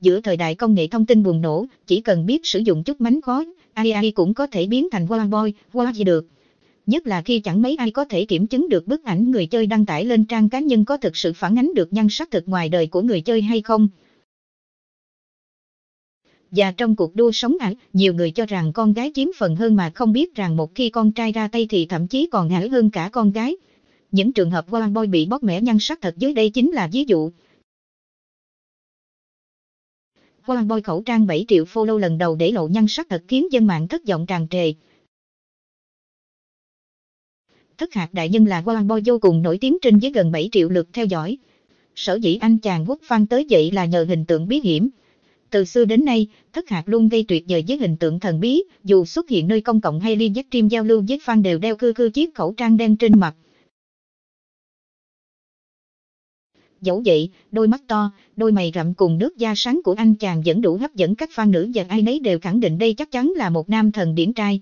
giữa thời đại công nghệ thông tin bùng nổ, chỉ cần biết sử dụng chút mánh khói, ai ai cũng có thể biến thành wow boy, wow gì được. Nhất là khi chẳng mấy ai có thể kiểm chứng được bức ảnh người chơi đăng tải lên trang cá nhân có thực sự phản ánh được nhan sắc thực ngoài đời của người chơi hay không. Và trong cuộc đua sống ảnh, nhiều người cho rằng con gái chiếm phần hơn mà không biết rằng một khi con trai ra tay thì thậm chí còn ảo hơn cả con gái. Những trường hợp wow boy bị bóp mẻ nhan sắc thật dưới đây chính là ví dụ. Quang Boy khẩu trang 7 triệu follow lần đầu để lộ nhan sắc thật khiến dân mạng thất vọng tràn trề. Thất hạt đại nhân là Quang Boy vô cùng nổi tiếng trên với gần 7 triệu lượt theo dõi. Sở dĩ anh chàng quốc phan tới vậy là nhờ hình tượng bí hiểm. Từ xưa đến nay, thất hạt luôn gây tuyệt vời với hình tượng thần bí, dù xuất hiện nơi công cộng hay liên giác stream giao lưu với fan đều đeo cư cư chiếc khẩu trang đen trên mặt. dẫu vậy, đôi mắt to, đôi mày rậm cùng nước da sáng của anh chàng vẫn đủ hấp dẫn các phan nữ và ai nấy đều khẳng định đây chắc chắn là một nam thần điển trai.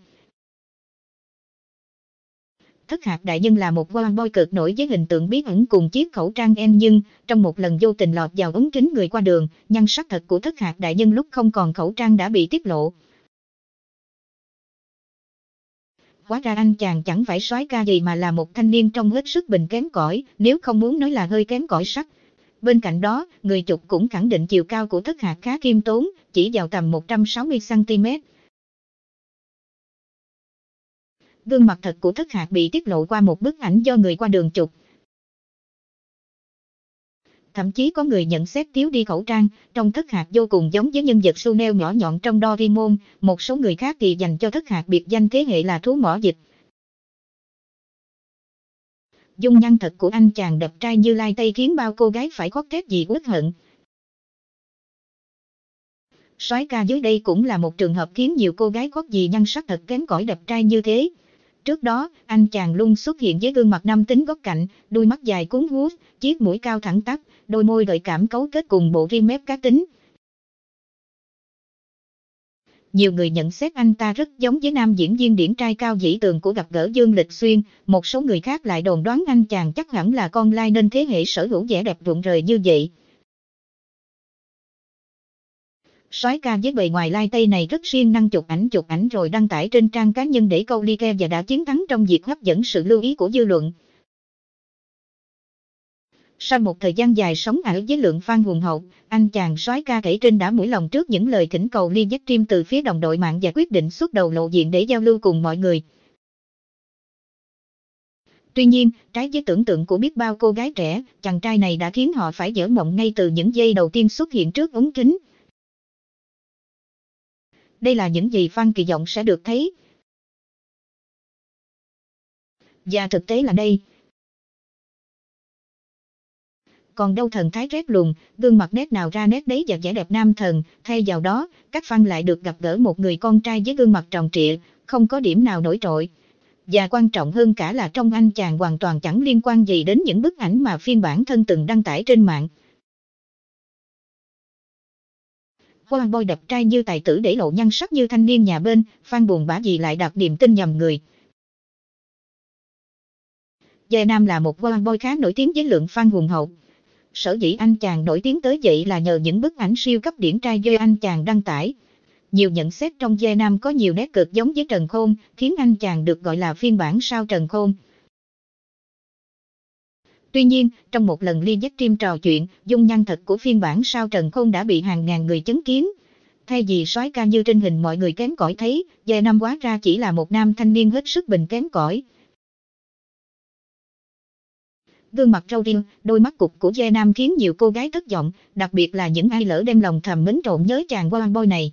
Thất hạt đại nhân là một quan boy cực nổi với hình tượng bí ẩn cùng chiếc khẩu trang en nhưng, trong một lần vô tình lọt vào ống kính người qua đường, nhan sắc thật của thất hạt đại nhân lúc không còn khẩu trang đã bị tiết lộ, quá ra anh chàng chẳng phải soái ca gì mà là một thanh niên trong hết sức bình kém cỏi, nếu không muốn nói là hơi kém cỏi sắc. Bên cạnh đó, người chụp cũng khẳng định chiều cao của thất hạt khá kiêm tốn, chỉ vào tầm 160cm. Gương mặt thật của thất hạt bị tiết lộ qua một bức ảnh do người qua đường chụp. Thậm chí có người nhận xét thiếu đi khẩu trang, trong thất hạt vô cùng giống với nhân vật Sunel nhỏ nhọn trong Doraemon, một số người khác thì dành cho thất hạt biệt danh thế hệ là thú mỏ dịch. Dung nhan thật của anh chàng đập trai như lai tây khiến bao cô gái phải khóc thét vì uất hận. Soái ca dưới đây cũng là một trường hợp khiến nhiều cô gái khóc vì nhan sắc thật kém cỏi đập trai như thế. Trước đó, anh chàng luôn xuất hiện với gương mặt nam tính góc cạnh, đuôi mắt dài cuốn hút, chiếc mũi cao thẳng tắp, đôi môi gợi cảm cấu kết cùng bộ ri mép cá tính. Nhiều người nhận xét anh ta rất giống với nam diễn viên điển trai cao dĩ tường của gặp gỡ Dương Lịch Xuyên, một số người khác lại đồn đoán anh chàng chắc hẳn là con lai nên thế hệ sở hữu vẻ đẹp rụng rời như vậy soái ca với bề ngoài lai tây này rất siêng năng chụp ảnh chụp ảnh rồi đăng tải trên trang cá nhân để câu like và đã chiến thắng trong việc hấp dẫn sự lưu ý của dư luận. Sau một thời gian dài sống ảo với lượng fan hùng hậu, anh chàng soái ca kể trên đã mũi lòng trước những lời thỉnh cầu liên nhất stream từ phía đồng đội mạng và quyết định xuất đầu lộ diện để giao lưu cùng mọi người. Tuy nhiên, trái với tưởng tượng của biết bao cô gái trẻ, chàng trai này đã khiến họ phải dở mộng ngay từ những giây đầu tiên xuất hiện trước ống kính, đây là những gì Phan kỳ vọng sẽ được thấy. Và thực tế là đây. Còn đâu thần thái rét lùng, gương mặt nét nào ra nét đấy và vẻ đẹp nam thần, thay vào đó, các Phan lại được gặp gỡ một người con trai với gương mặt tròn trịa, không có điểm nào nổi trội. Và quan trọng hơn cả là trong anh chàng hoàn toàn chẳng liên quan gì đến những bức ảnh mà phiên bản thân từng đăng tải trên mạng. Quan bôi đẹp trai như tài tử để lộ nhan sắc như thanh niên nhà bên, Phan buồn bã gì lại đặt điểm tin nhầm người. Dê Nam là một quan bôi khá nổi tiếng với lượng fan hùng hậu. Sở dĩ anh chàng nổi tiếng tới vậy là nhờ những bức ảnh siêu cấp điển trai Dê anh chàng đăng tải. Nhiều nhận xét trong Dê Nam có nhiều nét cực giống với Trần Khôn, khiến anh chàng được gọi là phiên bản sao Trần Khôn. Tuy nhiên, trong một lần liên giác stream trò chuyện, dung nhan thật của phiên bản sao Trần Khôn đã bị hàng ngàn người chứng kiến. Thay vì soái ca như trên hình mọi người kém cỏi thấy, dài năm quá ra chỉ là một nam thanh niên hết sức bình kém cỏi. Gương mặt râu riêng, đôi mắt cục của Dê Nam khiến nhiều cô gái thất vọng, đặc biệt là những ai lỡ đem lòng thầm mến trộn nhớ chàng quan boy này.